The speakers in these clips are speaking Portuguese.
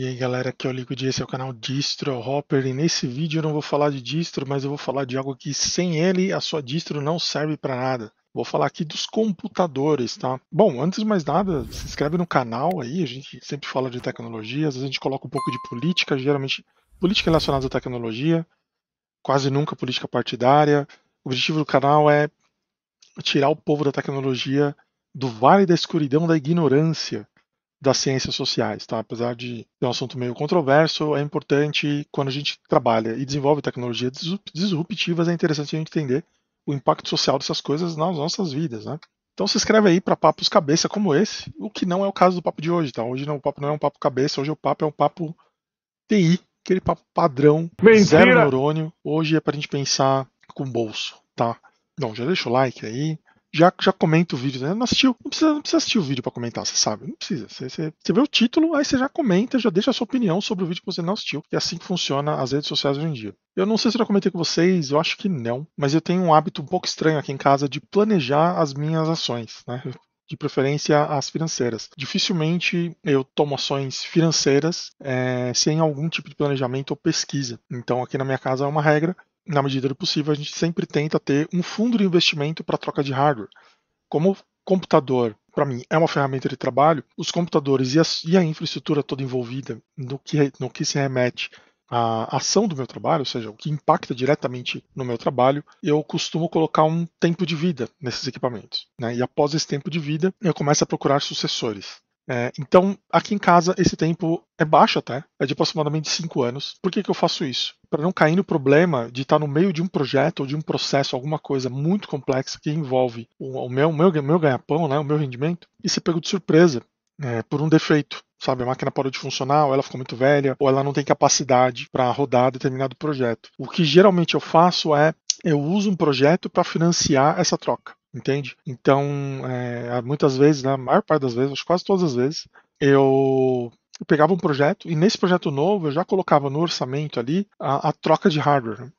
E aí galera, aqui é o Liquid, esse é o canal Distro é Hopper e nesse vídeo eu não vou falar de distro, mas eu vou falar de algo que sem ele a sua distro não serve para nada. Vou falar aqui dos computadores, tá? Bom, antes de mais nada, se inscreve no canal aí, a gente sempre fala de tecnologias, a gente coloca um pouco de política, geralmente política relacionada à tecnologia, quase nunca política partidária. O objetivo do canal é tirar o povo da tecnologia do vale da escuridão da ignorância das ciências sociais, tá? Apesar de ser um assunto meio controverso, é importante quando a gente trabalha e desenvolve tecnologias disruptivas, é interessante a gente entender o impacto social dessas coisas nas nossas vidas, né? Então se inscreve aí para papos cabeça como esse, o que não é o caso do papo de hoje, tá? Hoje não, o papo não é um papo cabeça, hoje o papo é um papo TI, aquele papo padrão, Mentira. zero neurônio. Hoje é para a gente pensar com bolso, tá? Bom, já deixa o like aí, já, já comenta o vídeo. Né? Não assistiu? Não precisa, não precisa assistir o vídeo para comentar, você sabe. Não precisa. Você, você, você, vê o título, aí você já comenta, já deixa a sua opinião sobre o vídeo que você não assistiu. E é assim que funciona as redes sociais hoje em dia. Eu não sei se eu já comentei com vocês, eu acho que não, mas eu tenho um hábito um pouco estranho aqui em casa de planejar as minhas ações, né? de preferência as financeiras. Dificilmente eu tomo ações financeiras é, sem algum tipo de planejamento ou pesquisa. Então, aqui na minha casa é uma regra na medida do possível, a gente sempre tenta ter um fundo de investimento para troca de hardware. Como computador, para mim, é uma ferramenta de trabalho, os computadores e a, e a, infraestrutura toda envolvida no que, no que se remete à ação do meu trabalho, ou seja, o que impacta diretamente no meu trabalho, eu costumo colocar um tempo de vida nesses equipamentos. Né? E após esse tempo de vida, eu começo a procurar sucessores. É, então, aqui em casa, esse tempo é baixo até, é de aproximadamente 5 anos. Por que, que eu faço isso? Para não cair no problema de estar tá no meio de um projeto ou de um processo, alguma coisa muito complexa que envolve o, o meu, meu, meu ganha-pão, né, o meu rendimento, e ser pego de surpresa é, por um defeito. Sabe, a máquina parou de funcionar, ou ela ficou muito velha, ou ela não tem capacidade para rodar determinado projeto. O que geralmente eu faço é eu uso um projeto para financiar essa troca entende? Então, é, muitas vezes, né, a maior parte das vezes, acho quase todas as vezes, eu, pegava um projeto e nesse projeto novo eu já colocava no orçamento ali a, a troca de hardware.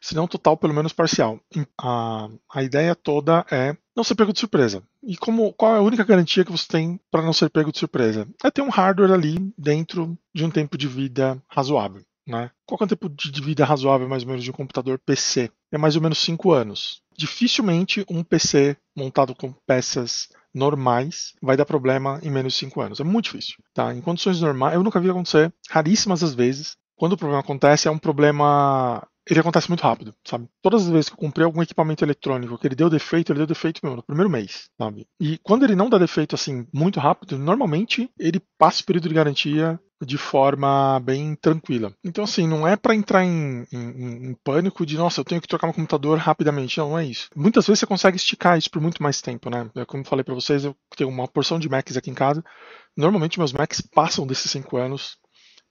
Se não total, pelo menos parcial. A, a ideia toda é não ser pego de surpresa. E como qual é a única garantia que você tem para não ser pego de surpresa? É ter um hardware ali dentro de um tempo de vida razoável. Né? Qual é o tempo de vida razoável, mais ou menos, de um computador PC? É mais ou menos 5 anos. Dificilmente um PC montado com peças normais vai dar problema em menos de 5 anos. É muito difícil. Tá? Em condições normais, eu nunca vi acontecer, raríssimas as vezes. Quando o problema acontece, é um problema ele acontece muito rápido, sabe? Todas as vezes que eu comprei algum equipamento eletrônico que ele deu defeito, ele deu defeito mesmo no primeiro mês, sabe? E quando ele não dá defeito assim muito rápido, normalmente ele passa o período de garantia de forma bem tranquila. Então, assim, não é para entrar em, em, em, pânico de, nossa, eu tenho que trocar meu computador rapidamente. Não, não é isso. Muitas vezes você consegue esticar isso por muito mais tempo, né? É como falei para vocês, eu tenho uma porção de Macs aqui em casa. Normalmente meus Macs passam desses 5 anos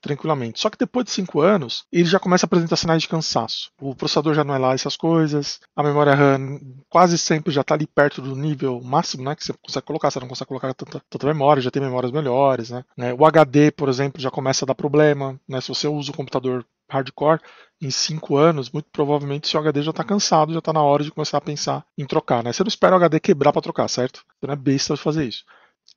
tranquilamente. Só que depois de 5 anos, ele já começa a apresentar sinais de cansaço. O processador já não é lá essas coisas, a memória RAM quase sempre já está ali perto do nível máximo né, que você consegue colocar, você não consegue colocar tanta, tanta memória, já tem memórias melhores. Né? né o HD, por exemplo, já começa a dar problema. Né? Se você usa o computador hardcore, em cinco anos, muito provavelmente seu HD já está cansado, já está na hora de começar a pensar em trocar. Né? Você não espera o HD quebrar para trocar, certo? Você não é besta de fazer isso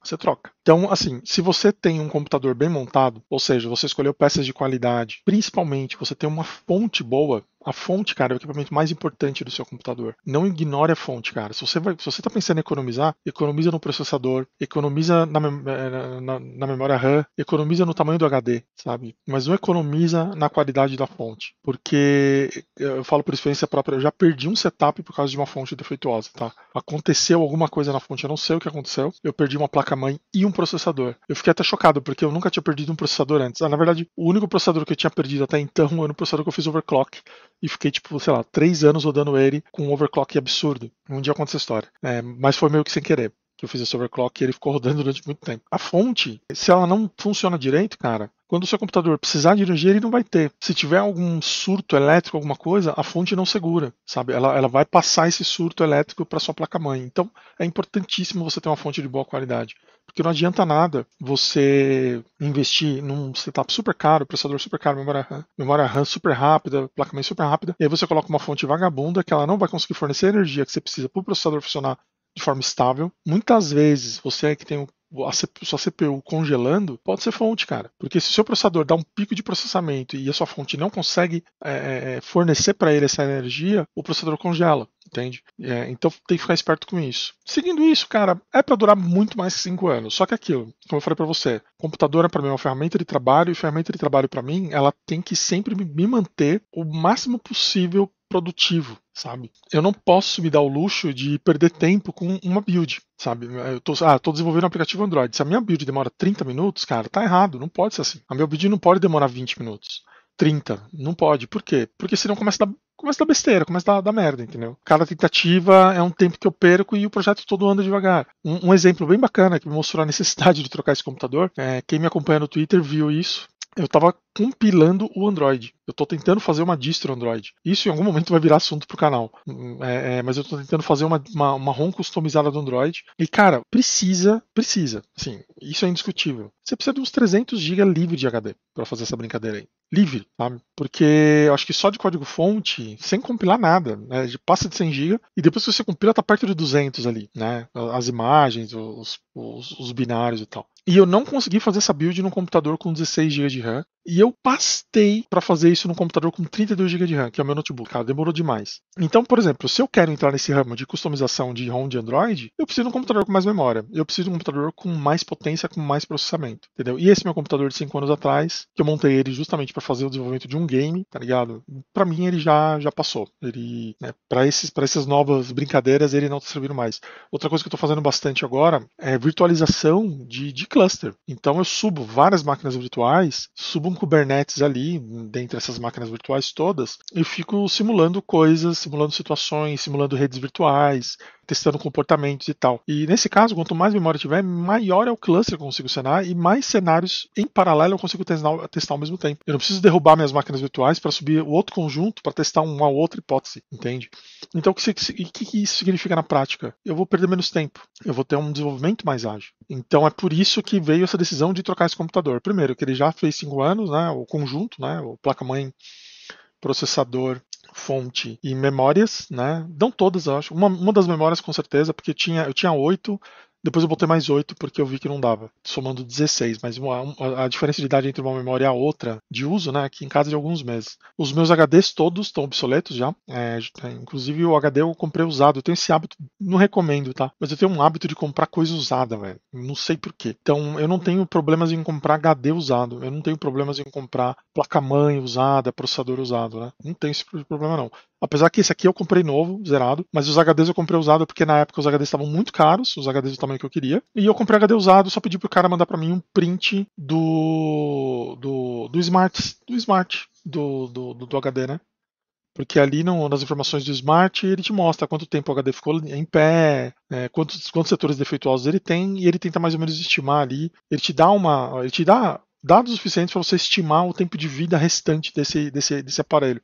você troca. Então, assim, se você tem um computador bem montado, ou seja, você escolheu peças de qualidade, principalmente você tem uma fonte boa, a fonte, cara, é o equipamento mais importante do seu computador. Não ignore a fonte, cara. Se você, vai, se você tá pensando em economizar, economiza no processador, economiza na, eh, na, na memória RAM, economiza no tamanho do HD, sabe? Mas não economiza na qualidade da fonte. Porque, eh, eu falo por experiência própria, eu já perdi um setup por causa de uma fonte defeituosa, tá? Aconteceu alguma coisa na fonte, eu não sei o que aconteceu. Eu perdi uma placa-mãe e um processador. Eu fiquei até chocado, porque eu nunca tinha perdido um processador antes. Ah, na verdade, o único processador que eu tinha perdido até então era no processador que eu fiz overclock e fiquei, tipo, sei lá, três anos rodando ele com um overclock absurdo. Um dia aconteceu essa história. É, mas foi meio que sem querer que eu fiz esse overclock e ele ficou rodando durante muito tempo. A fonte, se ela não funciona direito, cara, quando o seu computador precisar de energia, ele não vai ter. Se tiver algum surto elétrico, alguma coisa, a fonte não segura, sabe? Ela, ela vai passar esse surto elétrico para sua placa-mãe. Então, é importantíssimo você ter uma fonte de boa qualidade. Porque não adianta nada você investir num setup super caro, processador super caro, memória RAM, memória RAM super rápida, placa-mãe super rápida, e aí você coloca uma fonte vagabunda que ela não vai conseguir fornecer a energia que você precisa para o processador funcionar de forma estável. Muitas vezes, você é que tem um a sua CPU congelando, pode ser fonte, cara. Porque se o seu processador dá um pico de processamento e a sua fonte não consegue é, é, é fornecer para ele essa energia, o processador congela entende? É, então tem que ficar esperto com isso. Seguindo isso, cara, é para durar muito mais que 5 anos. Só que é aquilo, como eu falei para você, computador é para mim uma ferramenta de trabalho e ferramenta de trabalho para mim, ela tem que sempre me manter o máximo possível produtivo, sabe? Eu não posso me dar o luxo de perder tempo com uma build, sabe? Eu tô, ah, tô desenvolvendo um aplicativo Android. Se a minha build demora 30 minutos, cara, tá errado, não pode ser assim. A minha build não pode demorar 20 minutos. 30, não pode. Por quê? Porque senão começa a dar começa da besteira, começa a dar merda, entendeu? Cada tentativa é um tempo que eu perco e o projeto todo anda devagar. Um, um exemplo bem bacana que me mostrou a necessidade de trocar esse computador, é, quem me acompanha no Twitter viu isso. Eu estava compilando o Android. Eu estou tentando fazer uma distro Android. Isso em algum momento vai virar assunto pro canal. Hum, é, é, mas eu estou tentando fazer uma, uma, uma, ROM customizada do Android. E, cara, precisa, precisa. Assim, isso é indiscutível. Você precisa de uns 300 GB livre de HD para fazer essa brincadeira aí. Livre, sabe? Porque eu acho que só de código-fonte, sem compilar nada, né? De passa de 100 GB e depois que você compila, tá perto de 200 ali, né? As imagens, os, os, os binários e tal. E eu não consegui fazer essa build num computador com 16 GB de RAM. E eu pastei para fazer isso no computador com 32 GB de RAM, que é o meu notebook, cara, demorou demais. Então, por exemplo, se eu quero entrar nesse ramo de customização de ROM de Android, eu preciso de um computador com mais memória, eu preciso de um computador com mais potência, com mais processamento, entendeu? E esse meu computador de 5 anos atrás, que eu montei ele justamente para fazer o desenvolvimento de um game, tá ligado? Para mim ele já já passou. Ele, né, para esses para essas novas brincadeiras, ele não tá servindo mais. Outra coisa que eu tô fazendo bastante agora é virtualização de, de cluster. Então eu subo várias máquinas virtuais, subo jogo um Kubernetes ali, dentre essas máquinas virtuais todas, e fico simulando coisas, simulando situações, simulando redes virtuais, testando comportamentos e tal. E nesse caso, quanto mais memória tiver, maior é o cluster que eu consigo cenar e mais cenários em paralelo eu consigo testar, testar ao mesmo tempo. Eu não preciso derrubar minhas máquinas virtuais para subir o outro conjunto para testar uma outra hipótese, entende? Então, o que, que, que isso significa na prática? Eu vou perder menos tempo, eu vou ter um desenvolvimento mais ágil. Então, é por isso que veio essa decisão de trocar esse computador. Primeiro, que ele já fez cinco anos, né, o conjunto, né, o placa-mãe processador fonte e memórias, né? Não todas, eu acho. Uma, uma das memórias, com certeza, porque tinha, eu tinha oito, depois eu botei mais 8 porque eu vi que não dava, somando 16, mas uma, a diferença de idade entre uma memória e a outra de uso, né, aqui em casa é de alguns meses. Os meus HDs todos estão obsoletos já, é, é inclusive o HD eu comprei usado, eu tenho esse hábito, não recomendo, tá? Mas eu tenho um hábito de comprar coisa usada, velho, não sei porquê. Então eu não tenho problemas em comprar HD usado, eu não tenho problemas em comprar placa-mãe usada, processador usado, né? Não tenho esse tipo problema não. Apesar que esse aqui eu comprei novo, zerado, mas os HDs eu comprei usado porque na época os HDs estavam muito caros, os HDs do tamanho que eu queria. E eu comprei HD usado, só pedi pro cara mandar para mim um print do do do smart, do smart do, do, do, do HD, né? Porque ali no, nas informações do Smart ele te mostra quanto tempo o HD ficou em pé, é, quantos, quantos setores defeituosos ele tem, e ele tenta mais ou menos estimar ali. Ele te dá uma. Ele te dá dados suficientes para você estimar o tempo de vida restante desse, desse, desse aparelho.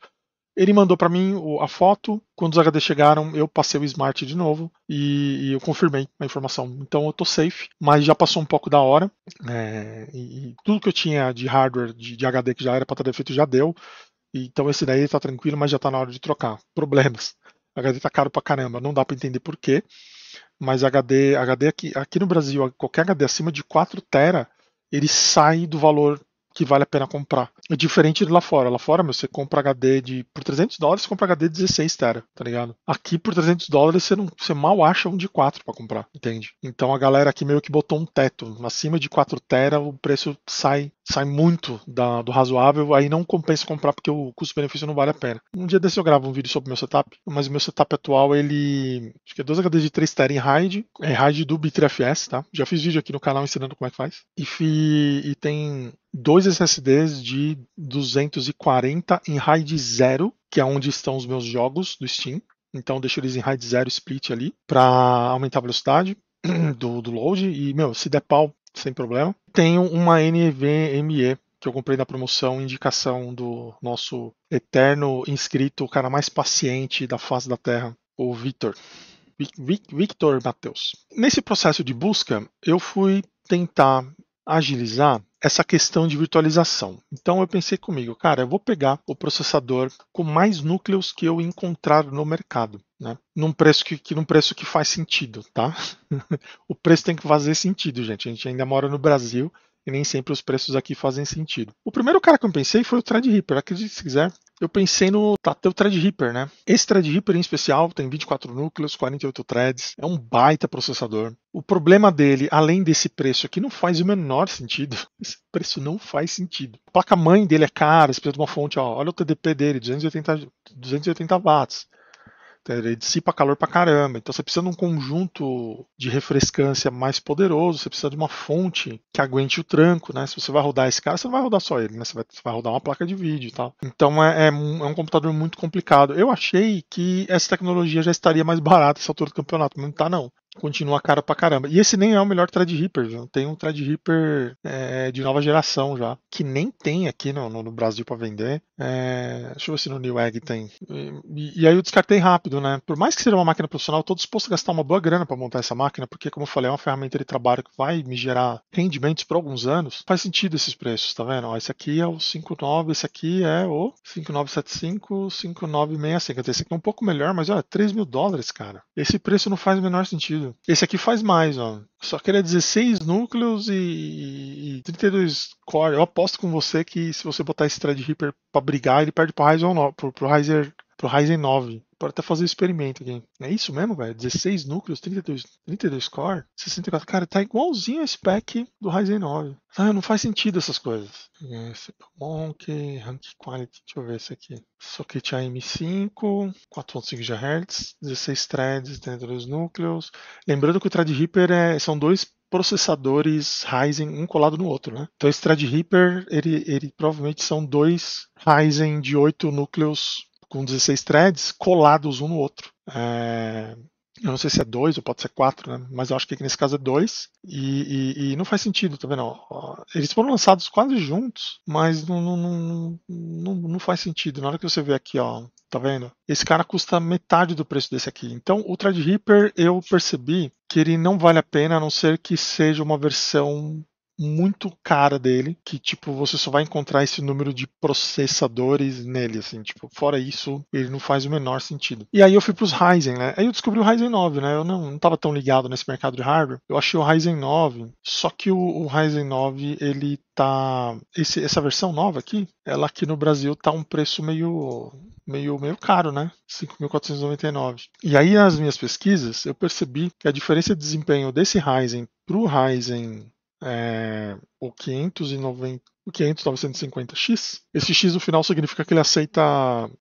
Ele mandou para mim a foto. Quando os HD chegaram, eu passei o smart de novo e, e eu confirmei a informação. Então eu tô safe, mas já passou um pouco da hora. É, e, e, tudo que eu tinha de hardware, de, de HD que já era para estar defeito, já deu. Então esse daí tá tranquilo, mas já tá na hora de trocar. Problemas. HD tá caro pra caramba, não dá para entender por quê. Mas HD, HD aqui, aqui no Brasil, qualquer HD acima de 4 tera, ele sai do valor que vale a pena comprar. É diferente de lá fora. Lá fora, meu, você compra HD de. Por 300 dólares, você compra HD de 16 tera, tá ligado? Aqui, por 300 dólares, você, não, você mal acha um de 4 para comprar, entende? Então a galera aqui meio que botou um teto. Acima de 4 tera, o preço sai sai muito da, do razoável, aí não compensa comprar porque o custo-benefício não vale a pena. Um dia desse eu gravo um vídeo sobre o meu setup, mas o meu setup atual, ele... Acho que é 2 HDs de 3 tera em RAID, é RAID do B3FS, tá? Já fiz vídeo aqui no canal ensinando como é que faz. E, fi, e tem dois SSDs de 240 em RAID 0, que é onde estão os meus jogos do Steam. Então deixo eles em RAID 0 split ali para aumentar a velocidade do, do load e, meu, se der pau, sem problema. Tenho uma NVMe que eu comprei na promoção, indicação do nosso eterno inscrito, o cara mais paciente da face da Terra, o Victor. Victor Matheus. Nesse processo de busca, eu fui tentar agilizar essa questão de virtualização. Então eu pensei comigo, cara, eu vou pegar o processador com mais núcleos que eu encontrar no mercado, né? Num preço que, que num preço que faz sentido, tá? o preço tem que fazer sentido, gente. A gente ainda mora no Brasil e nem sempre os preços aqui fazem sentido. O primeiro cara que eu pensei foi o Threadripper. Acredite se quiser, eu pensei no Tateu Threadripper, né? Esse Threadripper em especial tem 24 núcleos, 48 threads, é um baita processador. O problema dele, além desse preço aqui, não faz o menor sentido. Esse preço não faz sentido. A placa-mãe dele é cara, você precisa de uma fonte, ó, olha o TDP dele, 280, 280 watts. É, ele dissipa calor pra caramba. Então você precisa de um conjunto de refrescância mais poderoso, você precisa de uma fonte que aguente o tranco, né? Se você vai rodar esse cara, você não vai rodar só ele, né? Você vai, você vai rodar uma placa de vídeo e tal. Então é, é, um, é, um, computador muito complicado. Eu achei que essa tecnologia já estaria mais barata essa altura do campeonato, mas não tá não continua caro pra caramba. E esse nem é o melhor Thread Reaper, viu? Tem um Thread Reaper é, de nova geração já, que nem tem aqui no, no, no Brasil para vender. É, deixa eu ver se no Newegg tem. E, e, aí eu descartei rápido, né? Por mais que seja uma máquina profissional, eu tô disposto a gastar uma boa grana para montar essa máquina, porque, como eu falei, é uma ferramenta de trabalho que vai me gerar rendimentos por alguns anos. Faz sentido esses preços, tá vendo? Ó, esse aqui é o 5.9, esse aqui é o 5.975, 5.965. Esse aqui é um pouco melhor, mas olha, 3 mil dólares, cara. Esse preço não faz o menor sentido rápido. Esse aqui faz mais, ó. Só que ele é 16 núcleos e, e 32 core. Eu aposto com você que se você botar esse Threadripper pra brigar, ele perde pro Ryzen 9, pro, pro Ryzen, pro Ryzen 9. Pode até fazer o um experimento aqui. É isso mesmo, velho? 16 núcleos, 32, 32 core, 64. Cara, tá igualzinho esse pack do Ryzen 9. Ah, não faz sentido essas coisas. Esse Monk, Rank Quality, deixa eu ver esse aqui. Socket AM5, 4.5 GHz, 16 threads 32 núcleos. Lembrando que o Thread Reaper é, são dois processadores Ryzen um colado no outro, né? Então esse Threadripper, ele, ele provavelmente são dois Ryzen de 8 núcleos com 16 threads colados um no outro. É, eu não sei se é dois ou pode ser quatro, né? mas eu acho que nesse caso é dois. E, e, e não faz sentido, tá vendo? Eles foram lançados quase juntos, mas não, não, não, não, não faz sentido. Na hora que você vê aqui, ó, tá vendo? Esse cara custa metade do preço desse aqui. Então, o Threadripper eu percebi que ele não vale a pena, a não ser que seja uma versão muito cara dele, que tipo, você só vai encontrar esse número de processadores nele, assim, tipo, fora isso, ele não faz o menor sentido. E aí eu fui pros Ryzen, né? Aí eu descobri o Ryzen 9, né? Eu não, não tava tão ligado nesse mercado de hardware. Eu achei o Ryzen 9, só que o, o Ryzen 9, ele tá esse, essa versão nova aqui, ela aqui no Brasil tá um preço meio meio meio caro, né? 5.499. E aí nas minhas pesquisas, eu percebi que a diferença de desempenho desse Ryzen pro Ryzen é, o 590, o 500-950X. Esse X no final significa que ele aceita,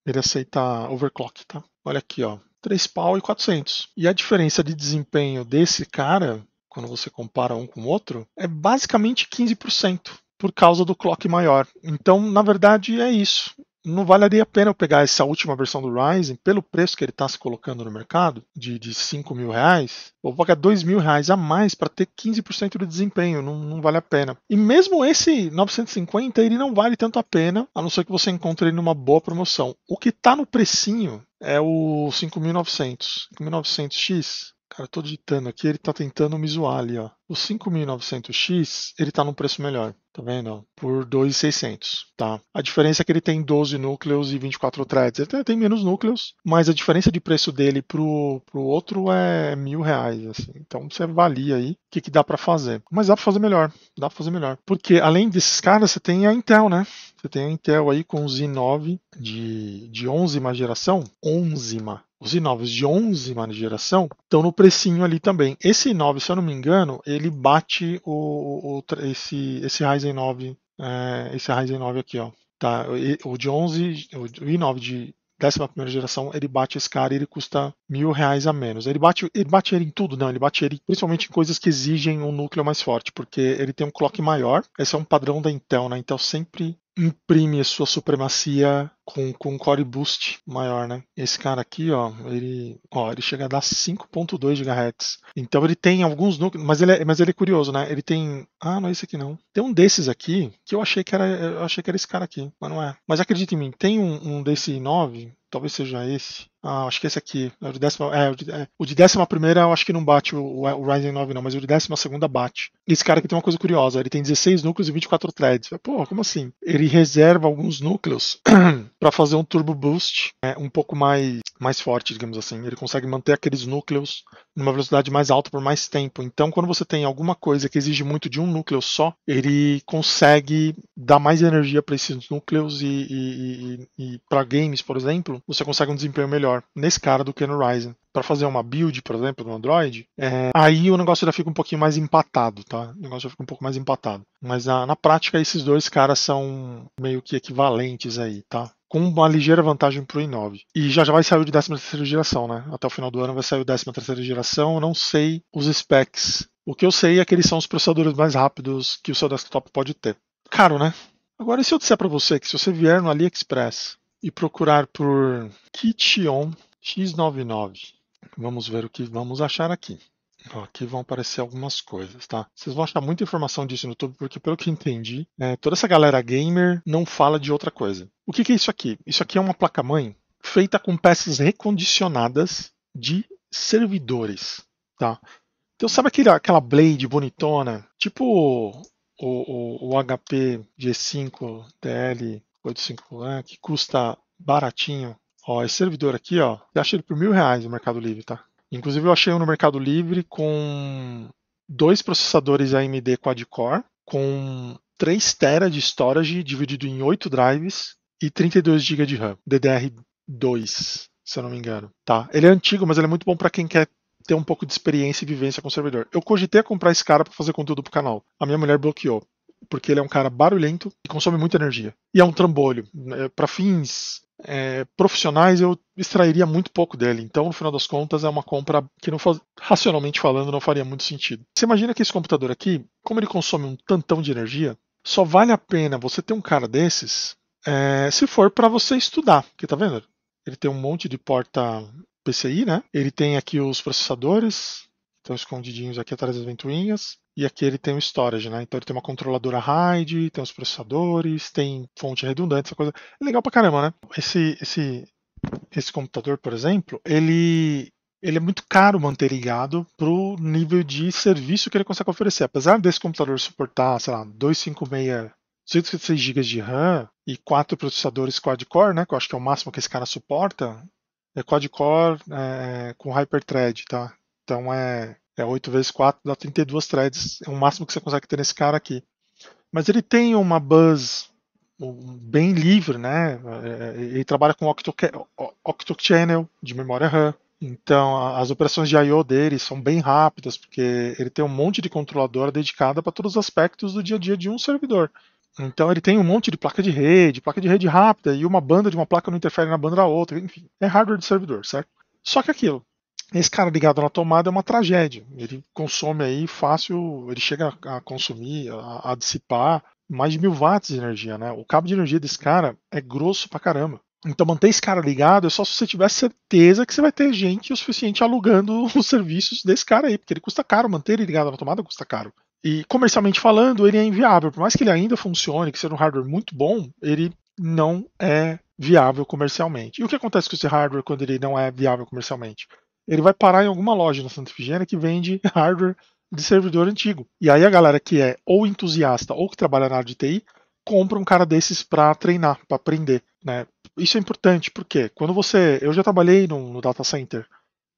ele aceita overclock, tá? Olha aqui, ó, 3 pau e 400. E a diferença de desempenho desse cara, quando você compara um com o outro, é basicamente 15% por causa do clock maior. Então, na verdade, é isso não valeria a pena eu pegar essa última versão do Ryzen pelo preço que ele está se colocando no mercado, de, de 5 mil reais, vou pagar 2 mil reais a mais para ter 15% de desempenho, não, não, vale a pena. E mesmo esse 950, ele não vale tanto a pena, a não ser que você encontre ele numa boa promoção. O que está no precinho é o 5900, 5900X, Cara, tô digitando aqui, ele tá tentando me zoar ali, ó. O 5900X, ele tá num preço melhor, tá vendo? Por 2,600, tá? A diferença é que ele tem 12 núcleos e 24 threads. Ele tem menos núcleos, mas a diferença de preço dele pro, pro outro é mil reais, assim. Então você avalia aí o que, que dá para fazer. Mas dá pra fazer melhor, dá pra fazer melhor. Porque além desses caras, você tem a Intel, né? Você tem a Intel aí com o Z9 de, de 11 geração, 11 os i9s de 11 geração estão no precinho ali também. Esse i9, se eu não me engano, ele bate o, o esse, esse Ryzen 9, é, esse Ryzen 9 aqui, ó. Tá, o de 11, o i9 de 11 geração, ele bate esse cara e ele custa mil reais a menos. Ele bate, ele bate ele em tudo, não, ele bate ele principalmente em coisas que exigem um núcleo mais forte, porque ele tem um clock maior. Esse é um padrão da Intel, né? Intel sempre imprime sua supremacia com, com core boost maior, né? Esse cara aqui, ó, ele, ó, ele chega a dar 5.2 GHz. Então ele tem alguns núcleos, mas ele, é, mas ele é curioso, né? Ele tem, ah, não é esse aqui não. Tem um desses aqui que eu achei que era, eu achei que era esse cara aqui, mas não é. Mas acredita em mim, tem um, um desse 9 talvez seja esse. Ah, acho que esse aqui. É o, de décima, é, o, de, é. o de décima primeira eu acho que não bate o, o Ryzen 9, não, mas o de décima segunda bate. Esse cara aqui tem uma coisa curiosa: ele tem 16 núcleos e 24 threads. Pô, como assim? Ele reserva alguns núcleos para fazer um turbo boost né, um pouco mais mais forte, digamos assim. Ele consegue manter aqueles núcleos numa velocidade mais alta por mais tempo. Então, quando você tem alguma coisa que exige muito de um núcleo só, ele consegue dar mais energia para esses núcleos e, e, e, e para games, por exemplo, você consegue um desempenho melhor nesse cara do que no Ryzen para fazer uma build, por exemplo, no Android, é, aí o negócio já fica um pouquinho mais empatado, tá? O negócio já fica um pouco mais empatado. Mas na, na prática, esses dois caras são meio que equivalentes aí, tá? com uma ligeira vantagem para o i9. E já já vai sair o de 13 geração, né? Até o final do ano vai sair o 13 geração, eu não sei os specs. O que eu sei é que eles são os processadores mais rápidos que o seu desktop pode ter. Caro, né? Agora, e se eu disser para você que se você vier no AliExpress e procurar por Kition X99 Vamos ver o que vamos achar aqui. Aqui vão aparecer algumas coisas, tá? Vocês vão achar muita informação disso no YouTube, porque pelo que entendi, é, toda essa galera gamer não fala de outra coisa. O que, que é isso aqui? Isso aqui é uma placa-mãe feita com peças recondicionadas de servidores, tá? Então sabe aquele, aquela blade bonitona, tipo o, o, o HP G5 TL 85 né, que custa baratinho, Ó, esse servidor aqui, ó, eu achei ele por mil reais no Mercado Livre, tá? Inclusive eu achei um no Mercado Livre com dois processadores AMD quad-core, com 3 TB de storage dividido em 8 drives e 32 GB de RAM, DDR2, se eu não me engano, tá? Ele é antigo, mas ele é muito bom para quem quer ter um pouco de experiência e vivência com o servidor. Eu cogitei comprar esse cara para fazer conteúdo pro canal. A minha mulher bloqueou porque ele é um cara barulhento e consome muita energia. E é um trambolho. É, para fins é, profissionais, eu extrairia muito pouco dele. Então, no final das contas, é uma compra que, não faz, racionalmente falando, não faria muito sentido. Você imagina que esse computador aqui, como ele consome um tantão de energia, só vale a pena você ter um cara desses é, se for para você estudar. Que tá vendo? Ele tem um monte de porta PCI, né? Ele tem aqui os processadores, estão escondidinhos aqui atrás das ventoinhas. E aqui ele tem o storage, né? Então ele tem uma controladora RAID, tem os processadores, tem fonte redundante, essa coisa. É legal pra caramba, né? Esse, esse, esse computador, por exemplo, ele, ele é muito caro manter ligado pro nível de serviço que ele consegue oferecer. Apesar desse computador suportar, sei lá, 256 156 GB de RAM e quatro processadores quad-core, né? Que eu acho que é o máximo que esse cara suporta. É quad-core é, com hyperthread, tá? Então é é 8 vezes 4 dá 32 threads. É o máximo que você consegue ter nesse cara aqui. Mas ele tem uma buzz bem livre, né? É, ele trabalha com octo-channel de memória RAM. Então, as operações de I/O dele são bem rápidas, porque ele tem um monte de controladora dedicada para todos os aspectos do dia a dia de um servidor. Então, ele tem um monte de placa de rede, placa de rede rápida, e uma banda de uma placa não interfere na banda da outra, enfim, é hardware de servidor, certo? Só que é aquilo, esse cara ligado na tomada é uma tragédia. Ele consome aí fácil, ele chega a consumir, a, a, dissipar mais de mil watts de energia, né? O cabo de energia desse cara é grosso pra caramba. Então manter esse cara ligado é só se você tiver certeza que você vai ter gente o suficiente alugando os serviços desse cara aí, porque ele custa caro, manter ele ligado na tomada custa caro. E comercialmente falando, ele é inviável. Por mais que ele ainda funcione, que seja um hardware muito bom, ele não é viável comercialmente. E o que acontece com esse hardware quando ele não é viável comercialmente? ele vai parar em alguma loja na Santa Efigênia que vende hardware de servidor antigo. E aí a galera que é ou entusiasta ou que trabalha na área de TI compra um cara desses para treinar, para aprender. Né? Isso é importante porque quando você, eu já trabalhei no, no data center.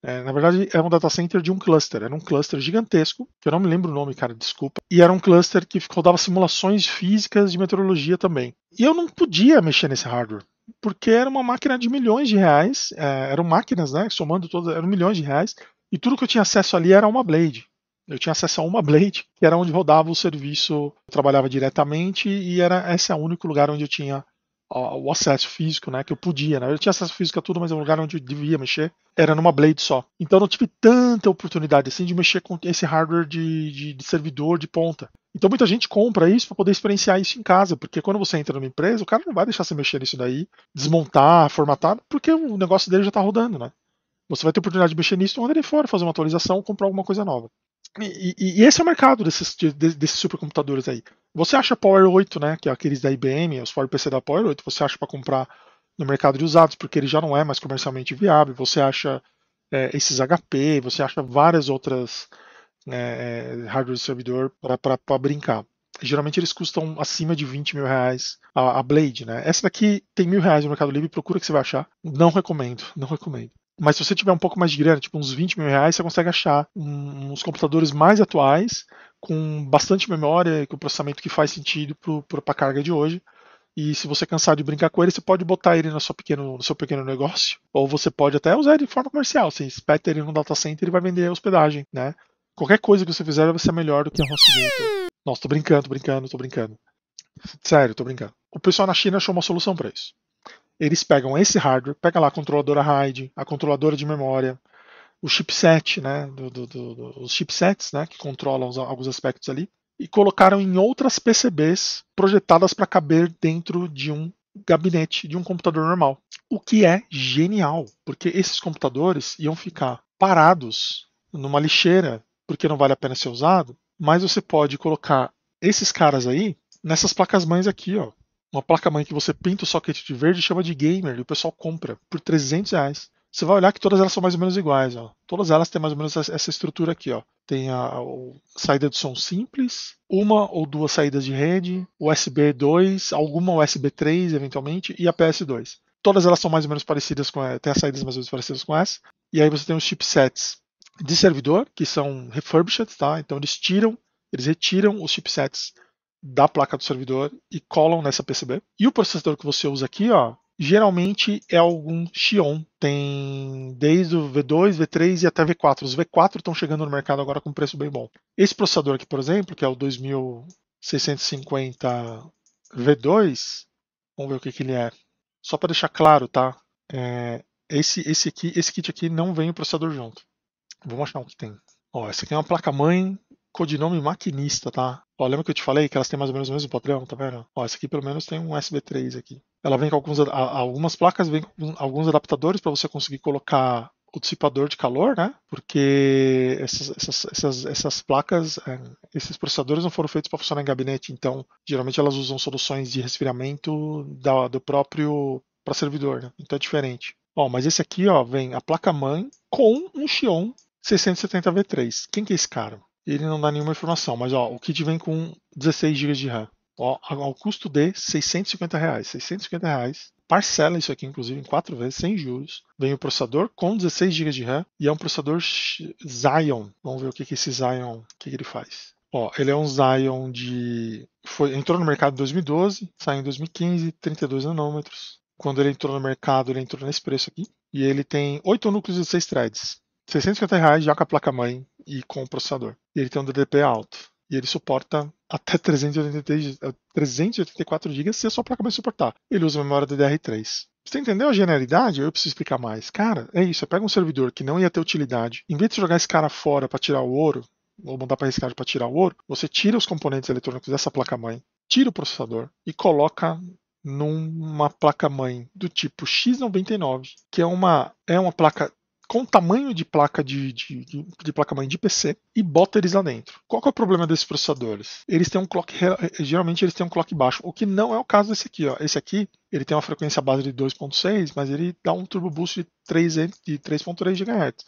É, na verdade, era um data center de um cluster. Era um cluster gigantesco, que eu não me lembro o nome, cara, desculpa. E era um cluster que rodava simulações físicas de meteorologia também. E eu não podia mexer nesse hardware porque era uma máquina de milhões de reais, é, eram máquinas, né, somando todas, eram milhões de reais, e tudo que eu tinha acesso ali era uma Blade. Eu tinha acesso a uma Blade, que era onde rodava o serviço, eu trabalhava diretamente, e era esse é o único lugar onde eu tinha ó, o acesso físico, né, que eu podia, né? Eu tinha acesso físico a tudo, mas o lugar onde eu devia mexer era numa Blade só. Então eu não tive tanta oportunidade assim de mexer com esse hardware de, de, de servidor de ponta. Então muita gente compra isso para poder experienciar isso em casa, porque quando você entra numa empresa, o cara não vai deixar você mexer nisso daí, desmontar, formatar, porque o negócio dele já está rodando, né? Você vai ter oportunidade de mexer nisso quando ele for, fazer uma atualização, comprar alguma coisa nova. E, e, e esse é o mercado desses, desses supercomputadores aí. Você acha Power 8, né? Que é aqueles da IBM, os Power PC da Power 8, você acha para comprar no mercado de usados, porque ele já não é mais comercialmente viável. Você acha é, esses HP, você acha várias outras né, é, hardware de servidor para brincar. Geralmente eles custam acima de 20 mil reais a, a, Blade, né? Essa daqui tem mil reais no Mercado Livre, procura que você vai achar. Não recomendo, não recomendo. Mas se você tiver um pouco mais de grana, tipo uns 20 mil reais, você consegue achar uns computadores mais atuais, com bastante memória, com processamento que faz sentido para a carga de hoje. E se você cansar de brincar com ele, você pode botar ele no seu pequeno, no seu pequeno negócio, ou você pode até usar ele de forma comercial. Você espeta ele no data center e vai vender hospedagem, né? qualquer coisa que você fizer vai ser melhor do que a Host Nossa, tô brincando, tô brincando, tô brincando. Sério, tô brincando. O pessoal na China achou uma solução para isso. Eles pegam esse hardware, pega lá a controladora RAID, a controladora de memória, o chipset, né, do, do, do, os chipsets, né, que controlam os, alguns aspectos ali, e colocaram em outras PCBs projetadas para caber dentro de um gabinete de um computador normal. O que é genial, porque esses computadores iam ficar parados numa lixeira porque não vale a pena ser usado, mas você pode colocar esses caras aí nessas placas mães aqui, ó. Uma placa mãe que você pinta o socket de verde chama de gamer e o pessoal compra por 300 reais. Você vai olhar que todas elas são mais ou menos iguais, ó. Todas elas têm mais ou menos essa estrutura aqui, ó. Tem a, a, a saída de som simples, uma ou duas saídas de rede, USB 2, alguma USB 3 eventualmente e a PS2. Todas elas são mais ou menos parecidas com, é, tem as saídas mais ou menos parecidas com essa. E aí você tem os chipsets de servidor, que são refurbished, tá? Então eles tiram, eles retiram os chipsets da placa do servidor e colam nessa PCB. E o processador que você usa aqui, ó, geralmente é algum Xeon. Tem desde o V2, V3 e até V4. Os V4 estão chegando no mercado agora com preço bem bom. Esse processador aqui, por exemplo, que é o 2650 V2, vamos ver o que, que ele é. Só para deixar claro, tá? É, esse, esse, aqui, esse kit aqui não vem o processador junto. Vou mostrar o que tem. Ó, essa aqui é uma placa-mãe, codinome maquinista, tá? Ó, lembra que eu te falei que elas têm mais ou menos o mesmo padrão, tá vendo? Ó, essa aqui pelo menos tem um USB3 aqui. Ela vem com alguns, algumas placas, vem com alguns adaptadores para você conseguir colocar o dissipador de calor, né? Porque essas, essas, essas, essas, placas, é, esses processadores não foram feitos para funcionar em gabinete, então geralmente elas usam soluções de resfriamento da, do próprio para servidor, né? Então é diferente. Ó, mas esse aqui, ó, vem a placa mãe com um Xeon 670 V3. Quem que é esse cara? Ele não dá nenhuma informação, mas ó, o kit vem com 16 GB de RAM. Ó, ao custo de 650 reais. 650 reais. Parcela isso aqui, inclusive, em quatro vezes, sem juros. Vem o processador com 16 GB de RAM e é um processador Zion. Vamos ver o que, que esse Zion, que, que ele faz. Ó, ele é um Zion de. Foi, entrou no mercado em 2012, saiu em 2015, 32 nanômetros. Quando ele entrou no mercado, ele entrou nesse preço aqui. E ele tem 8 núcleos e 6 threads. 650 reais já com a placa-mãe e com o processador. E ele tem um DDP alto. E ele suporta até 384 GB se a sua placa-mãe suportar. Ele usa memória DDR3. Você tá entendeu a genialidade? Eu preciso explicar mais. Cara, é isso. Você pega um servidor que não ia ter utilidade. Em vez de jogar esse cara fora para tirar o ouro, ou mandar para arriscar para tirar o ouro, você tira os componentes eletrônicos dessa placa-mãe, tira o processador e coloca numa placa-mãe do tipo X99, que é uma, é uma placa com o tamanho de placa de, de, de, de placa mãe de PC e bota eles lá dentro. Qual é o problema desses processadores? Eles têm um clock eh, geralmente eles têm um clock baixo, o que não é o caso desse aqui, ó. Esse aqui ele tem uma frequência base de 2.6, mas ele dá um turbo boost de de 3.3 GHz.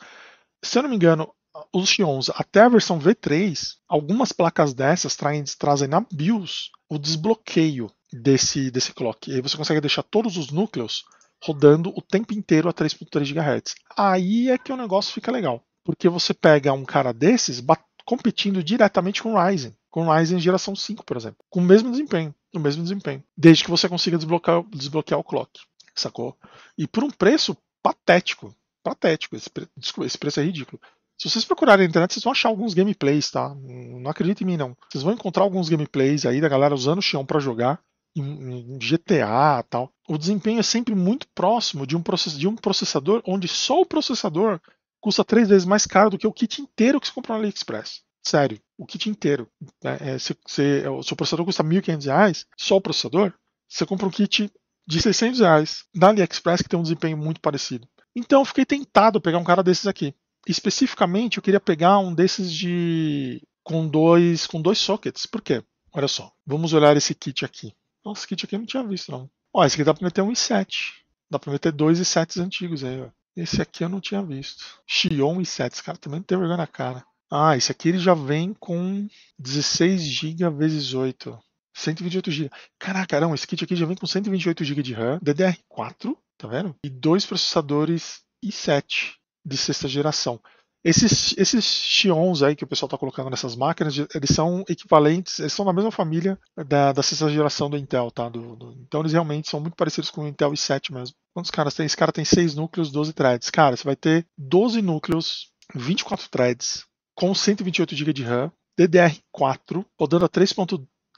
Se eu não me engano, os Xeons até a versão V3, algumas placas dessas traem, trazem na BIOS o desbloqueio desse, desse clock. E aí você consegue deixar todos os núcleos rodando o tempo inteiro a 3.3 GHz. Aí é que o negócio fica legal, porque você pega um cara desses competindo diretamente com o Ryzen, com o Ryzen geração 5, por exemplo, com o mesmo desempenho, o mesmo desempenho, desde que você consiga desbloquear, desbloquear o clock, sacou? E por um preço patético, patético, esse, pre esse preço é ridículo. Se vocês procurarem na internet, vocês vão achar alguns gameplays, tá? Não acredito em mim, não. Vocês vão encontrar alguns gameplays aí da galera usando o Xion para jogar em GTA tal, o desempenho é sempre muito próximo de um, process, de um processador onde só o processador custa três vezes mais caro do que o kit inteiro que você compra no AliExpress. Sério, o kit inteiro. é, é se, se, o seu processador custa R$ 1.500, só o processador, você compra um kit de 600 reais da AliExpress que tem um desempenho muito parecido. Então eu fiquei tentado pegar um cara desses aqui. Especificamente, eu queria pegar um desses de com dois com dois sockets. Por quê? Olha só, vamos olhar esse kit aqui. Nossa, esse kit aqui eu não tinha visto, não. Ó, esse aqui dá pra meter um i7. Dá pra meter dois i7s antigos aí, ó. Esse aqui eu não tinha visto. Xion i7, cara, também não tem vergonha na cara. Ah, esse aqui ele já vem com 16 GB vezes 8. 128 GB. Caraca, não, esse kit aqui já vem com 128 GB de RAM, DDR4, tá vendo? E dois processadores i7 de sexta geração. Esses, esses Xeons aí que o pessoal está colocando nessas máquinas, eles são equivalentes, eles são da mesma família da, da sexta geração do Intel, tá? Do, do, então eles realmente são muito parecidos com o Intel i7 mesmo. Quantos caras tem? Esse cara tem 6 núcleos, 12 threads. Cara, você vai ter 12 núcleos, 24 threads, com 128 GB de RAM, DDR4, rodando a 3.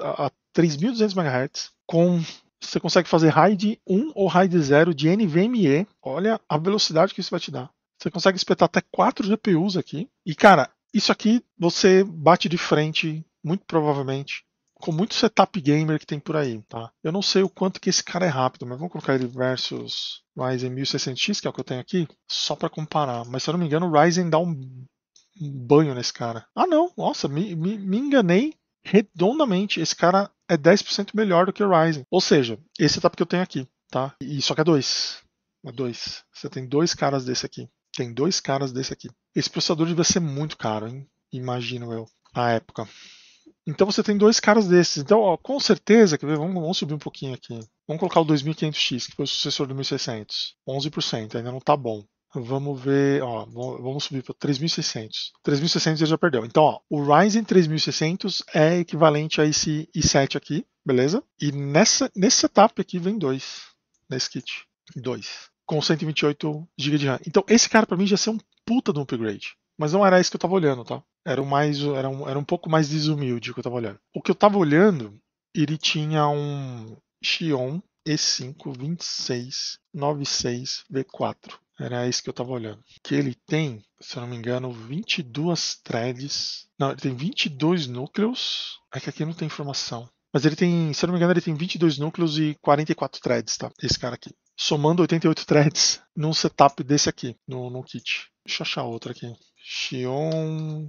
A, a 3.200 MHz, com você consegue fazer RAID 1 ou RAID 0 de NVMe. Olha a velocidade que isso vai te dar. Você consegue espetar até 4 GPUs aqui. E, cara, isso aqui você bate de frente, muito provavelmente, com muito setup gamer que tem por aí, tá? Eu não sei o quanto que esse cara é rápido, mas vamos colocar ele versus Ryzen 1600X, que é o que eu tenho aqui, só para comparar. Mas se eu não me engano, o Ryzen dá um banho nesse cara. Ah, não, nossa, me, me, me enganei redondamente. Esse cara é 10% melhor do que o Ryzen. Ou seja, esse setup que eu tenho aqui, tá? E só que é Dois. É dois. Você tem dois caras desse aqui. Tem dois caras desse aqui. Esse processador devia ser muito caro, hein? Imagino eu. na época. Então você tem dois caras desses. Então, ó, com certeza, Vamos, vamos, subir um pouquinho aqui. Vamos colocar o 2500X, que foi o sucessor do 1600. 11%, ainda não tá bom. Vamos ver, ó, vamos subir para 3600. 3600 ele já perdeu. Então, ó, o Ryzen 3600 é equivalente a esse i7 aqui, beleza? E nessa, nesse setup aqui vem dois, nesse kit. Dois com 128 GB de RAM. Então, esse cara para mim já ser um puta de um upgrade. Mas não era isso que eu tava olhando, tá? Era, mais, era, um, era um pouco mais desumilde o que eu tava olhando. O que eu tava olhando, ele tinha um Xeon E5 2696 V4. Era isso que eu tava olhando. Que ele tem, se eu não me engano, 22 threads. Não, ele tem 22 núcleos. É que aqui não tem informação. Mas ele tem, se eu não me engano, ele tem 22 núcleos e 44 threads, tá? Esse cara aqui somando 88 threads num setup desse aqui, no, no kit. Deixa eu achar outro aqui. Xeon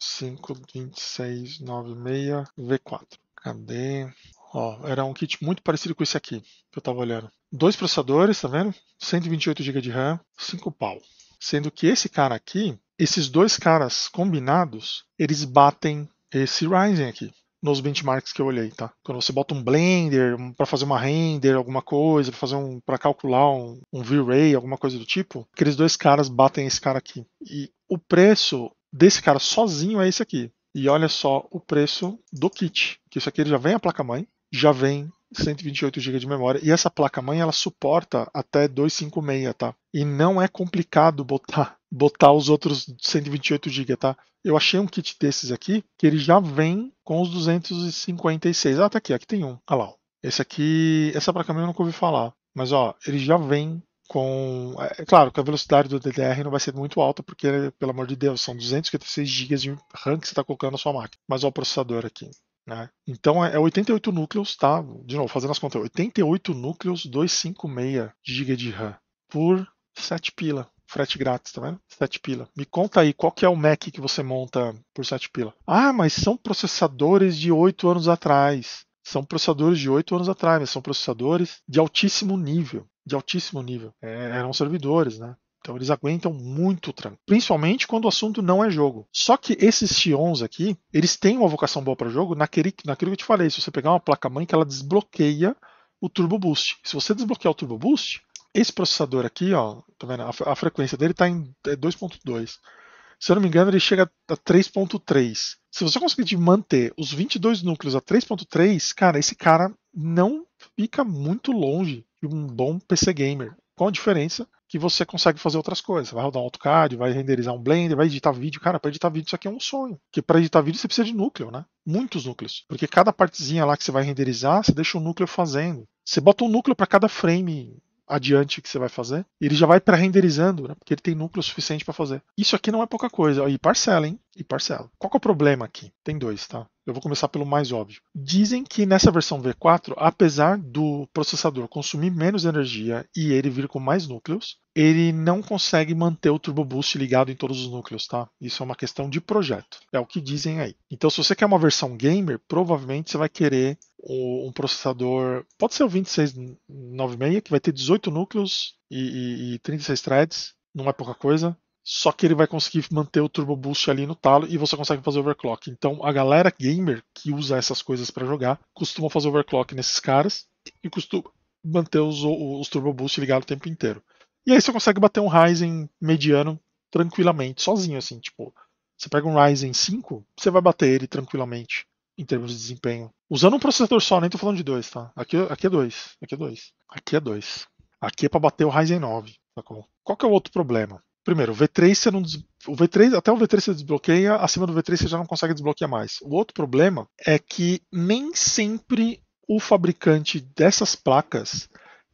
E52696V4. Cadê? Ó, era um kit muito parecido com esse aqui que eu tava olhando. Dois processadores, tá vendo? 128 GB de RAM, 5 pau. Sendo que esse cara aqui, esses dois caras combinados, eles batem esse Ryzen aqui nos benchmarks que eu olhei, tá? Quando você bota um Blender para fazer uma render, alguma coisa, para fazer um, para calcular um, um V-Ray, alguma coisa do tipo, aqueles dois caras batem esse cara aqui. E o preço desse cara sozinho é esse aqui. E olha só o preço do kit, que isso aqui já vem a placa mãe, já vem 128 GB de memória e essa placa mãe ela suporta até 256, tá? E não é complicado botar botar os outros 128 GB, tá? Eu achei um kit desses aqui que ele já vem com os 256. Ah, tá aqui, aqui tem um. Ah lá. Esse aqui, essa placa eu nunca ouvi falar, mas ó, ele já vem com, é, é claro, que a velocidade do DDR não vai ser muito alta, porque né, pelo amor de Deus, são 256 GB de RAM que você está colocando na sua máquina. Mas ó, o processador aqui, né? Então é 88 é núcleos, tá? De novo, fazendo as contas, 88 núcleos, 256 GB de RAM por 7 pila frete grátis, tá vendo? 7 pila. Me conta aí, qual que é o Mac que você monta por 7 pila? Ah, mas são processadores de 8 anos atrás. São processadores de 8 anos atrás, mas são processadores de altíssimo nível. De altíssimo nível. É, eram servidores, né? Então eles aguentam muito tranco, principalmente quando o assunto não é jogo. Só que esses Xeons aqui, eles têm uma vocação boa para jogo naquele, naquilo que eu te falei. Se você pegar uma placa-mãe que ela desbloqueia o Turbo Boost. Se você desbloquear o Turbo Boost, esse processador aqui, ó, tá vendo? A, a frequência dele está em 2.2. É Se eu não me engano, ele chega a 3.3. Se você conseguir manter os 22 núcleos a 3.3, cara, esse cara não fica muito longe de um bom PC gamer. Com a diferença que você consegue fazer outras coisas. Você vai rodar um AutoCAD, vai renderizar um Blender, vai editar vídeo. Cara, para editar vídeo isso aqui é um sonho. Porque para editar vídeo você precisa de núcleo, né? Muitos núcleos. Porque cada partezinha lá que você vai renderizar, você deixa o um núcleo fazendo. Você bota um núcleo para cada frame adiante que você vai fazer. ele já vai pré-renderizando, né? Porque ele tem núcleo suficiente para fazer. Isso aqui não é pouca coisa. E parcela, hein? E parcela. Qual é o problema aqui? Tem dois, tá? Eu vou começar pelo mais óbvio. Dizem que nessa versão V4, apesar do processador consumir menos energia e ele vir com mais núcleos, ele não consegue manter o Turbo Boost ligado em todos os núcleos, tá? Isso é uma questão de projeto, é o que dizem aí. Então, se você quer uma versão gamer, provavelmente você vai querer um processador, pode ser o 2696, que vai ter 18 núcleos e, e, e 36 threads, não é pouca coisa só que ele vai conseguir manter o Turbo Boost ali no talo e você consegue fazer overclock. Então a galera gamer que usa essas coisas para jogar costuma fazer overclock nesses caras e costuma manter os, os Turbo Boost ligados o tempo inteiro. E aí você consegue bater um Ryzen mediano tranquilamente, sozinho assim, tipo, você pega um Ryzen 5, você vai bater ele tranquilamente em termos de desempenho. Usando um processador só, nem tô falando de dois, tá? Aqui, aqui é dois, aqui é dois, aqui é dois. Aqui é para bater o Ryzen 9, Qual que é o outro problema? Primeiro, o V3 você não. Des... O V3, até o V3 você desbloqueia, acima do V3 você já não consegue desbloquear mais. O outro problema é que nem sempre o fabricante dessas placas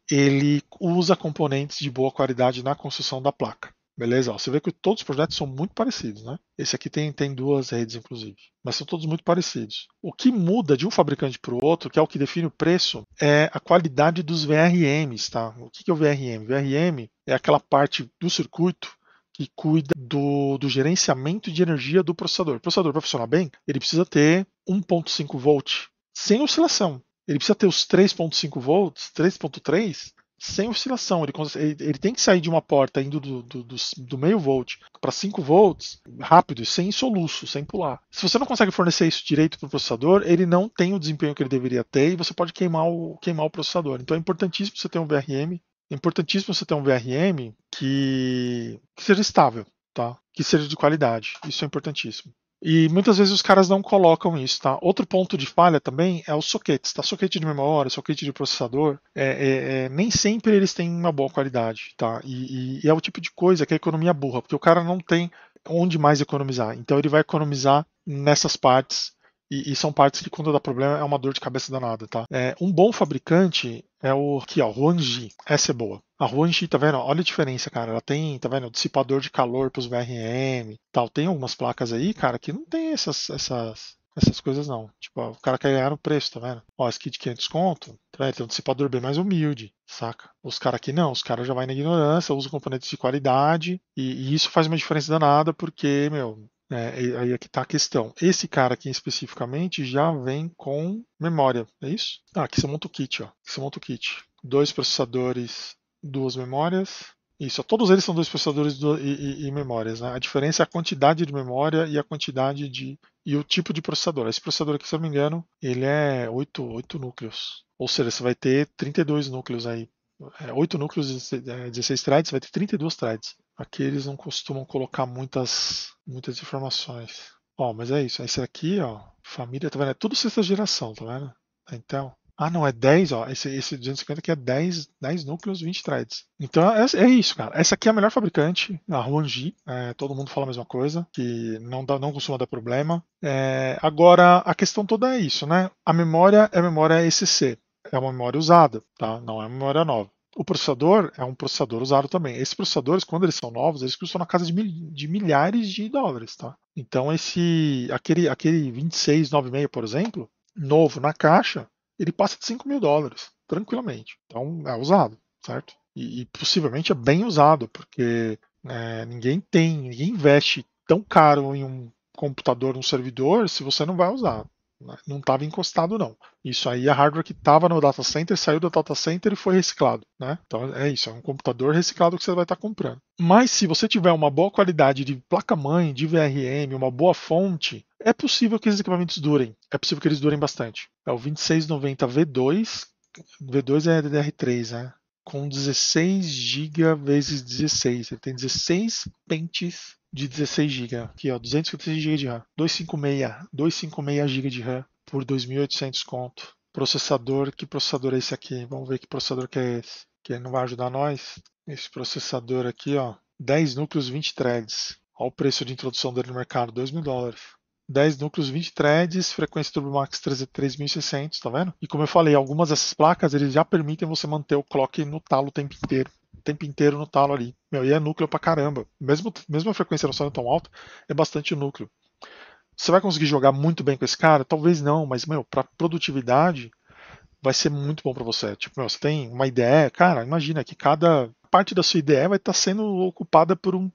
ele usa componentes de boa qualidade na construção da placa. Beleza? você vê que todos os projetos são muito parecidos, né? Esse aqui tem, tem duas redes, inclusive, mas são todos muito parecidos. O que muda de um fabricante para o outro, que é o que define o preço, é a qualidade dos VRMs, tá? O que é o VRM? VRM é aquela parte do circuito que cuida do, do gerenciamento de energia do processador. O processador para funcionar bem, ele precisa ter 1.5 volt sem oscilação. Ele precisa ter os 3.5 volts, 3.3 sem oscilação. Ele, ele, ele, tem que sair de uma porta indo do, do, do, do meio volt para 5 volts rápido, sem soluço, sem pular. Se você não consegue fornecer isso direito para o processador, ele não tem o desempenho que ele deveria ter e você pode queimar o, queimar o processador. Então é importantíssimo você ter um VRM. É importantíssimo você ter um VRM que, que seja estável, tá? que seja de qualidade. Isso é importantíssimo. E muitas vezes os caras não colocam isso, tá? Outro ponto de falha também é os soquetes, tá? Soquete de memória, soquete de processador, é, é, é, nem sempre eles têm uma boa qualidade, tá? E, e, e é o tipo de coisa que a economia é burra, porque o cara não tem onde mais economizar. Então ele vai economizar nessas partes e, e, são partes que, quando dá problema, é uma dor de cabeça danada, tá? É, um bom fabricante é o aqui, ó, Huanji. Essa é boa. A Huanji, tá vendo? Olha a diferença, cara. Ela tem, tá vendo? Dissipador de calor para os VRM tal. Tem algumas placas aí, cara, que não tem essas, essas, essas coisas não. Tipo, ó, o cara quer ganhar o preço, tá vendo? Ó, esse kit de 500 conto, tá tem um dissipador bem mais humilde, saca? Os caras aqui não, os caras já vai na ignorância, usam componentes de qualidade e, e, isso faz uma diferença danada porque, meu, né, é, aí é que está a questão. Esse cara aqui especificamente já vem com memória, é isso? Ah, aqui são muito kit, ó. Aqui você muito kit. Dois processadores, duas memórias. Isso, todos eles são dois processadores e, e, e, memórias. Né? A diferença é a quantidade de memória e a quantidade de. e o tipo de processador. Esse processador aqui, se eu não me engano, ele é 8, 8 núcleos. Ou seja, você vai ter 32 núcleos aí. 8 é, núcleos, 16 é, threads, você vai ter 32 threads. Aqui eles não costumam colocar muitas, muitas informações. Ó, mas é isso. Esse aqui, ó, família, tá vendo? É tudo sexta geração, tá vendo? Então, ah, não, é 10, ó. Esse, esse 250 aqui é 10, 10 núcleos, 20 threads. Então é, é isso, cara. Essa aqui é a melhor fabricante, a Huanji. É, todo mundo fala a mesma coisa, que não, dá, não costuma dar problema. É, agora, a questão toda é isso, né? A memória é memória SC. É uma memória usada, tá? Não é memória nova. O processador é um processador usado também. Esses processadores, quando eles são novos, eles custam na casa de, mil, de milhares de dólares, tá? Então esse aquele aquele 2696, por exemplo, novo na caixa, ele passa de 5 mil dólares, tranquilamente. Então é usado, certo? E, e possivelmente é bem usado, porque é, ninguém tem, ninguém investe tão caro em um computador, num servidor, se você não vai usar. Né? Não estava encostado, não. Isso aí é hardware que estava no data center, saiu do data center e foi reciclado. Né? Então é isso, é um computador reciclado que você vai estar tá comprando. Mas se você tiver uma boa qualidade de placa-mãe, de VRM, uma boa fonte, é possível que esses equipamentos durem. É possível que eles durem bastante. É o 2690 V2. V2 é DDR3, né? Com 16 GB vezes 16. Ele tem 16 pentes de 16 GB, aqui ó, 256 GB de RAM, 256, 256 GB de RAM por 2.800 conto. Processador, que processador é esse aqui? Vamos ver que processador que é esse, que não vai ajudar nós. Esse processador aqui, ó, 10 núcleos, 20 threads. Olha o preço de introdução dele no mercado, 2 mil dólares. 10 núcleos, 20 threads, frequência Turbomax 3600, tá vendo? E como eu falei, algumas dessas placas eles já permitem você manter o clock no talo o tempo inteiro. O tempo inteiro no talo ali. Meu, e é núcleo pra caramba. Mesmo, mesmo a frequência não sendo tão alta, é bastante núcleo. Você vai conseguir jogar muito bem com esse cara? Talvez não, mas, meu, pra produtividade, vai ser muito bom para você. Tipo, meu, você tem uma ideia, cara, imagina que cada parte da sua ideia vai estar tá sendo ocupada por um,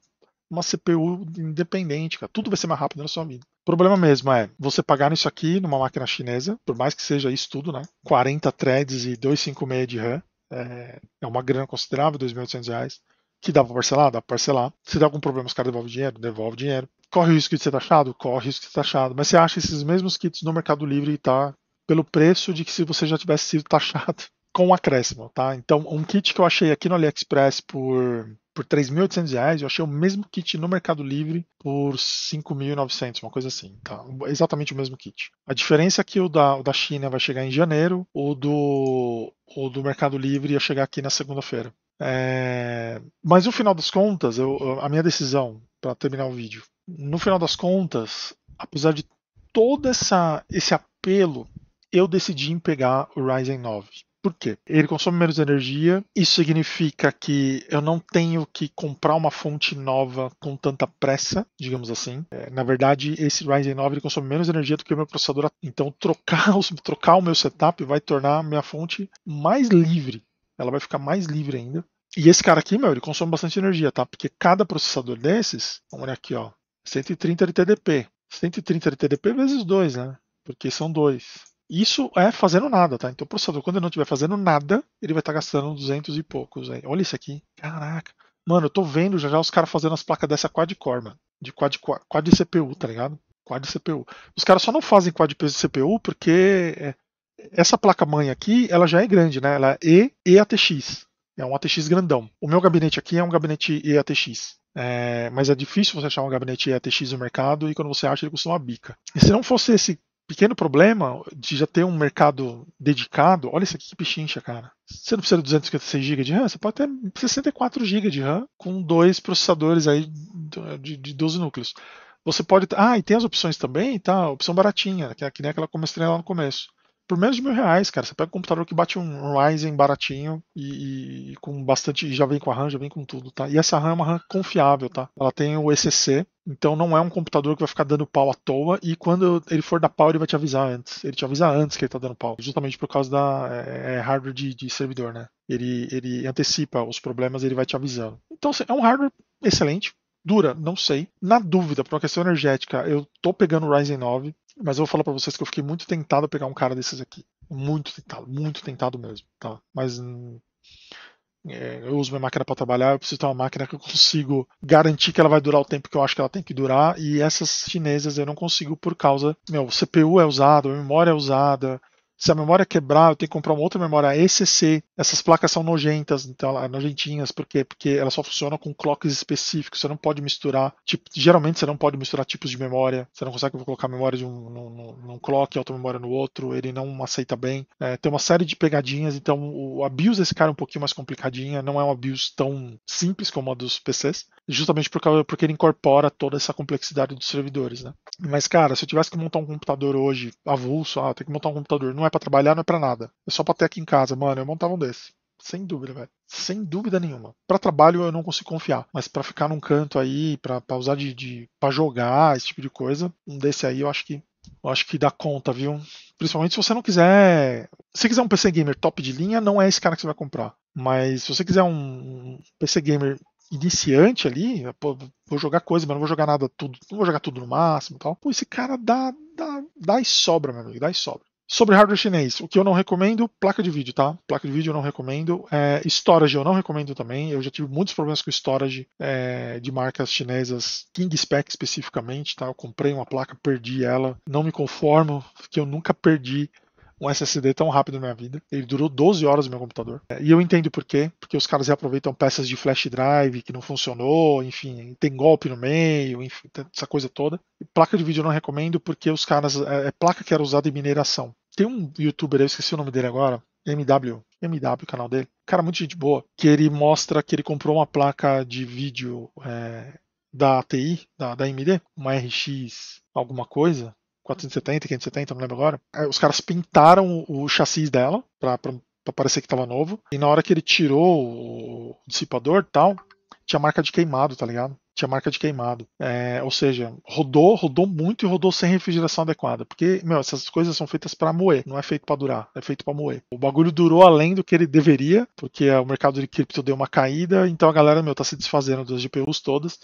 uma CPU independente, cara. Tudo vai ser mais rápido na sua vida. O problema mesmo é você pagar nisso aqui numa máquina chinesa, por mais que seja isso tudo, né? 40 threads e 256 de RAM, é, é uma grana considerável, 2.800 reais, que dá para parcelar, dá para parcelar. Se dá algum problema, os caras devolvem dinheiro, devolve dinheiro. Corre o risco de ser taxado? Corre o risco de ser taxado. Mas você acha esses mesmos kits no Mercado Livre e tá pelo preço de que se você já tivesse sido taxado com um acréscimo, tá? Então, um kit que eu achei aqui no AliExpress por por 3.800 reais, eu achei o mesmo kit no Mercado Livre por 5.900, uma coisa assim, tá? Exatamente o mesmo kit. A diferença é que o da, o da China vai chegar em janeiro, o do, o do Mercado Livre ia chegar aqui na segunda-feira. É... Mas no final das contas, eu, a minha decisão, para terminar o vídeo, no final das contas, apesar de todo essa, esse apelo, eu decidi em pegar o Ryzen 9. Por quê? Ele consome menos energia, isso significa que eu não tenho que comprar uma fonte nova com tanta pressa, digamos assim. É, na verdade, esse Ryzen 9 ele consome menos energia do que o meu processador. Então, trocar, trocar o meu setup vai tornar a minha fonte mais livre. Ela vai ficar mais livre ainda. E esse cara aqui, meu, ele consome bastante energia, tá? Porque cada processador desses, vamos olhar aqui, ó, 130 TDP, 130 de TDP vezes 2, né? Porque são dois. Isso é fazendo nada, tá? Então o processador, quando ele não estiver fazendo nada, ele vai estar tá gastando 200 e poucos. Aí. Olha isso aqui. Caraca. Mano, eu tô vendo já já os caras fazendo as placas dessa quad-core, mano. De quad, quad, quad CPU, tá ligado? Quad de CPU. Os caras só não fazem quad de CPU porque é, essa placa-mãe aqui, ela já é grande, né? Ela é E, EATX. É um ATX grandão. O meu gabinete aqui é um gabinete EATX. É, mas é difícil você achar um gabinete EATX no mercado e quando você acha ele costuma uma bica. E se não fosse esse pequeno problema de já ter um mercado dedicado. Olha isso aqui que pechincha, cara. Você não precisa de 256 GB de RAM, você pode ter 64 GB de RAM com dois processadores aí de, de 12 núcleos. Você pode. Ah, e tem as opções também, tá? Opção baratinha, que, é que nem aquela que eu mostrei lá no começo por menos de mil reais, cara. Você pega um computador que bate um Ryzen baratinho e, e com bastante. Já vem com a RAM, já vem com tudo, tá? E essa RAM é uma RAM confiável, tá? Ela tem o ECC, então não é um computador que vai ficar dando pau à toa e quando ele for dar pau ele vai te avisar antes. Ele te avisa antes que ele tá dando pau, justamente por causa da é, é, é hardware de, de, servidor, né? Ele, ele antecipa os problemas, ele vai te avisando. Então assim, é um hardware excelente, dura? Não sei. Na dúvida, por uma questão energética, eu tô pegando o Ryzen 9, mas eu vou falar para vocês que eu fiquei muito tentado a pegar um cara desses aqui. Muito tentado, muito tentado mesmo, tá? Mas hum, é, eu uso minha máquina para trabalhar, eu preciso ter uma máquina que eu consigo garantir que ela vai durar o tempo que eu acho que ela tem que durar, e essas chinesas eu não consigo por causa, meu, CPU é usado, memória é usada, se a memória quebrar, eu tenho que comprar uma outra memória ECC. Essas placas são nojentas, então nojentinhas, por quê? Porque elas só funcionam com clocks específicos. Você não pode misturar, tipo, geralmente você não pode misturar tipos de memória. Você não consegue colocar memória de um num, num clock, outra memória no outro. Ele não aceita bem. É, tem uma série de pegadinhas, então o abuse desse cara é um pouquinho mais complicadinha. Não é um abuse tão simples como a dos PCs, justamente por causa, porque ele incorpora toda essa complexidade dos servidores, né? Mas cara, se eu tivesse que montar um computador hoje avulso, ah, tem que montar um computador, não é para trabalhar, não é para nada. É só para ter aqui em casa. Mano, eu montava um desse. Sem dúvida, velho. Sem dúvida nenhuma. Para trabalho eu não consigo confiar, mas para ficar num canto aí, para usar de, de para jogar, esse tipo de coisa, um desse aí eu acho que eu acho que dá conta, viu? Principalmente se você não quiser, se quiser um PC gamer top de linha, não é esse cara que você vai comprar. Mas se você quiser um PC gamer iniciante ali, pô, vou jogar coisa, mas não vou jogar nada tudo, não vou jogar tudo no máximo, tal. Pô, esse cara dá dá, dá e sobra, meu amigo, dá e sobra. Sobre hardware chinês, o que eu não recomendo, placa de vídeo, tá? Placa de vídeo eu não recomendo. É, storage eu não recomendo também. Eu já tive muitos problemas com storage é, de marcas chinesas, King Spec especificamente, tá? Eu comprei uma placa, perdi ela. Não me conformo, que eu nunca perdi um SSD tão rápido na minha vida. Ele durou 12 horas no meu computador. É, e eu entendo por quê. Porque os caras reaproveitam peças de flash drive que não funcionou, enfim, tem golpe no meio, enfim, essa coisa toda. E placa de vídeo eu não recomendo porque os caras. É, é placa que era usada em mineração. Tem um youtuber, eu esqueci o nome dele agora, MW, MW, canal dele. Cara, muito gente boa, que ele mostra que ele comprou uma placa de vídeo é, da ATI, da, da AMD, uma RX alguma coisa, 470, 570, não lembro agora. Os caras pintaram o chassi dela pra, pra, pra parecer que tava novo. E na hora que ele tirou o dissipador e tal, tinha marca de queimado, tá ligado? tinha marca de queimado. É, ou seja, rodou, rodou muito e rodou sem refrigeração adequada. Porque, meu, essas coisas são feitas para moer, não é feito para durar, é feito para moer. O bagulho durou além do que ele deveria, porque o mercado de cripto deu uma caída, então a galera, meu, tá se desfazendo das GPUs todas.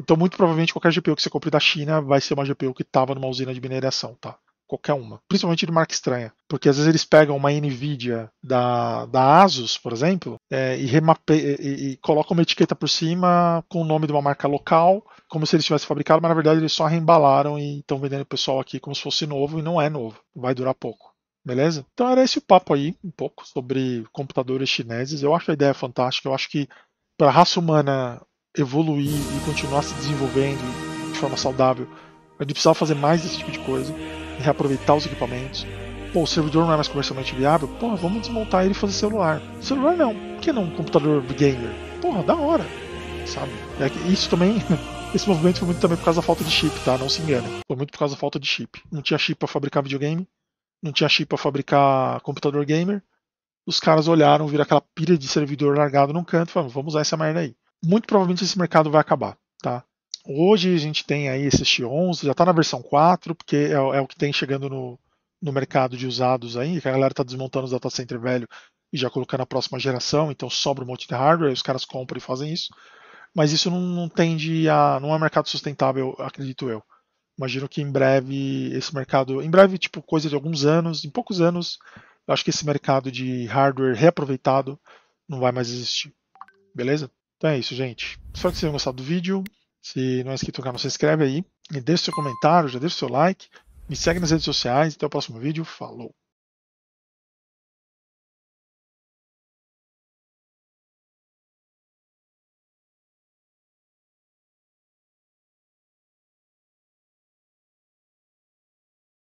Então, muito provavelmente, qualquer GPU que você compre da China vai ser uma GPU que estava numa usina de mineração, tá? qualquer uma, principalmente de marca estranha. Porque às vezes eles pegam uma NVIDIA da, da Asus, por exemplo, é, e, remape, e, e, colocam uma etiqueta por cima com o nome de uma marca local, como se eles tivessem fabricado, mas na verdade eles só reembalaram e estão vendendo o pessoal aqui como se fosse novo e não é novo. Vai durar pouco. Beleza? Então era esse o papo aí, um pouco, sobre computadores chineses. Eu acho a ideia fantástica. Eu acho que para a raça humana evoluir e continuar se desenvolvendo de forma saudável, a gente precisava fazer mais desse tipo de coisa reaproveitar os equipamentos. Pô, o servidor não é mais comercialmente viável? Porra, vamos desmontar ele e fazer celular. Celular não. Por que não um computador gamer? Porra, da hora. Sabe? É isso também. Esse movimento foi muito também por causa da falta de chip, tá? Não se engane. Foi muito por causa da falta de chip. Não tinha chip para fabricar videogame. Não tinha chip para fabricar computador gamer. Os caras olharam, viram aquela pilha de servidor largado num canto e falaram, vamos usar essa merda aí. Muito provavelmente esse mercado vai acabar, tá? Hoje a gente tem aí esse X11, já está na versão 4, porque é, é, o que tem chegando no, no mercado de usados aí, que a galera está desmontando os data center velho e já colocando a próxima geração, então sobra um monte de hardware, os caras compram e fazem isso. Mas isso não, não tende a. Ah, não é mercado sustentável, acredito eu. Imagino que em breve esse mercado. Em breve, tipo, coisa de alguns anos, em poucos anos, eu acho que esse mercado de hardware reaproveitado não vai mais existir. Beleza? Então é isso, gente. Espero que vocês tenham gostado do vídeo. Se não é inscrito no canal, se inscreve aí. E deixa seu comentário, já deixa seu like. Me segue nas redes sociais. Até o próximo vídeo. Falou!